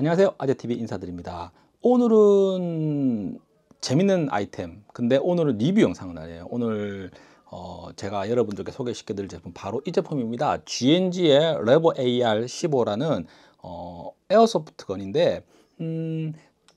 안녕하세요 아재TV 인사드립니다 오늘은 재밌는 아이템 근데 오늘은 리뷰 영상은 아니에요 오늘 어 제가 여러분들께 소개시켜 드릴 제품 바로 이 제품입니다 GNG의 레버 AR15라는 어 에어소프트 건인데 음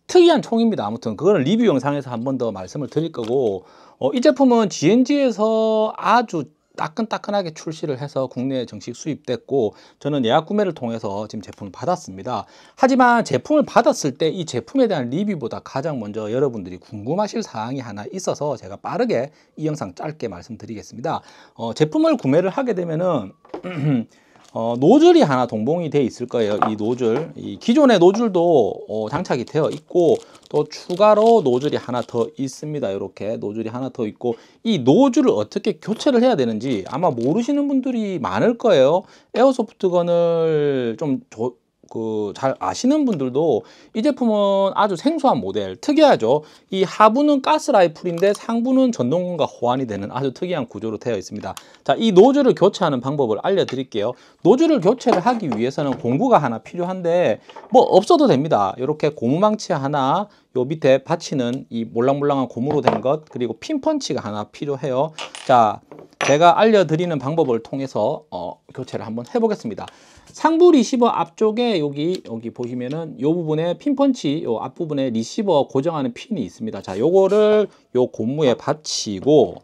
특이한 총입니다 아무튼 그거는 리뷰 영상에서 한 번 더 말씀을 드릴 거고 어 이 제품은 GNG에서 아주 따끈따끈하게 출시를 해서 국내에 정식 수입됐고 저는 예약 구매를 통해서 지금 제품을 받았습니다. 하지만 제품을 받았을 때 이 제품에 대한 리뷰보다 가장 먼저 여러분들이 궁금하실 사항이 하나 있어서 제가 빠르게 이 영상 짧게 말씀드리겠습니다. 어, 제품을 구매를 하게 되면은 어, 노즐이 하나 동봉이 돼 있을 거예요. 이 노즐, 이 기존의 노즐도 어, 장착이 되어 있고 또 추가로 노즐이 하나 더 있습니다. 이렇게 노즐이 하나 더 있고 이 노즐을 어떻게 교체를 해야 되는지 아마 모르시는 분들이 많을 거예요. 에어소프트건을 좀 조, 그잘 아시는 분들도 이 제품은 아주 생소한 모델, 특이하죠. 이 하부는 가스 라이플인데 상부는 전동과 호환이 되는 아주 특이한 구조로 되어 있습니다. 자, 이 노즐을 교체하는 방법을 알려드릴게요. 노즐을 교체를 하기 위해서는 공구가 하나 필요한데 뭐 없어도 됩니다. 이렇게 고무망치 하나, 요 밑에 받치는 이 몰랑몰랑한 고무로 된 것, 그리고 핀펀치가 하나 필요해요. 자, 제가 알려드리는 방법을 통해서 어, 교체를 한번 해보겠습니다. 상부 리시버 앞쪽에 여기 여기 보시면은 이 부분에 핀펀치 요 앞부분에 리시버 고정하는 핀이 있습니다. 자, 요거를 요 고무에 받치고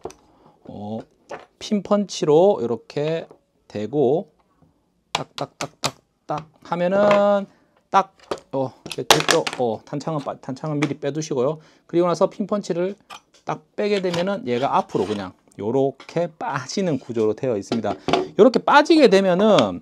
어, 핀펀치로 이렇게 대고 딱딱딱딱딱 하면은 딱 어, 됐죠? 어, 탄창은 탄창은 미리 빼두시고요. 그리고 나서 핀펀치를 딱 빼게 되면은 얘가 앞으로 그냥 이렇게 빠지는 구조로 되어 있습니다. 이렇게 빠지게 되면은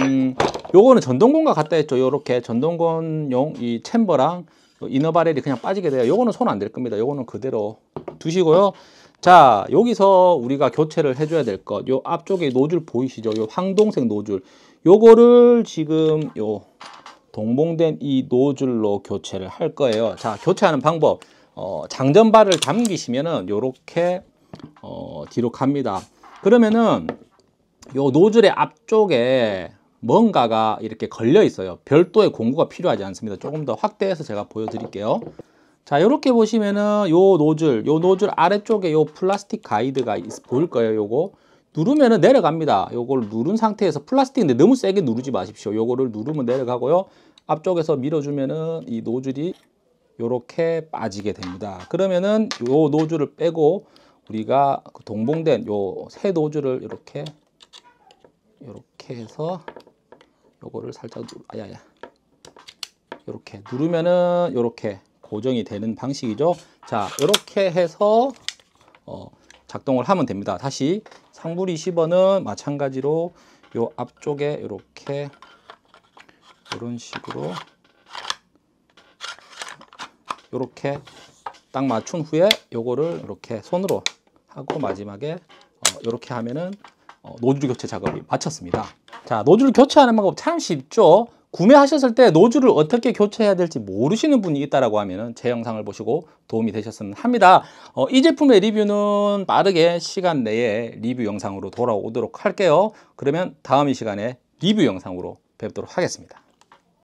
음, 요거는 전동건과 같다 했죠. 요렇게 전동건용 이 챔버랑 이너바렐이 그냥 빠지게 돼요. 요거는 손 안 될 겁니다. 요거는 그대로 두시고요. 자, 여기서 우리가 교체를 해줘야 될 것. 요 앞쪽에 노즐 보이시죠? 요 황동색 노즐. 요거를 지금 요 동봉된 이 노즐로 교체를 할 거예요. 자, 교체하는 방법. 어, 장전발을 잠기시면은 요렇게 어, 뒤로 갑니다. 그러면은 요 노즐의 앞쪽에 뭔가가 이렇게 걸려 있어요. 별도의 공구가 필요하지 않습니다. 조금 더 확대해서 제가 보여드릴게요. 자 이렇게 보시면은 요 노즐 요 노즐 아래쪽에 요 플라스틱 가이드가 보일 거예요 요거 누르면은 내려갑니다 요걸 누른 상태에서 플라스틱인데 너무 세게 누르지 마십시오 요거를 누르면 내려가고요 앞쪽에서 밀어주면은 이 노즐이 요렇게 빠지게 됩니다 그러면은 요 노즐을 빼고 우리가 그 동봉된 요새 노즐을 이렇게 이렇게 해서 요거를 살짝 아야야 이렇게 누르면은 이렇게 고정이 되는 방식이죠. 자 이렇게 해서 어, 작동을 하면 됩니다. 다시 상부리 10원은 마찬가지로 요 앞쪽에 이렇게 이런 식으로 이렇게 딱 맞춘 후에 요거를 이렇게 손으로 하고 마지막에 이렇게 어, 하면은 어, 노즐 교체 작업이 마쳤습니다. 자, 노즐 교체하는 방법 참 쉽죠? 구매하셨을 때 노즐을 어떻게 교체해야 될지 모르시는 분이 있다라고 하면은 제 영상을 보시고 도움이 되셨으면 합니다. 어, 이 제품의 리뷰는 빠르게 시간 내에 리뷰 영상으로 돌아오도록 할게요. 그러면 다음 이 시간에 리뷰 영상으로 뵙도록 하겠습니다.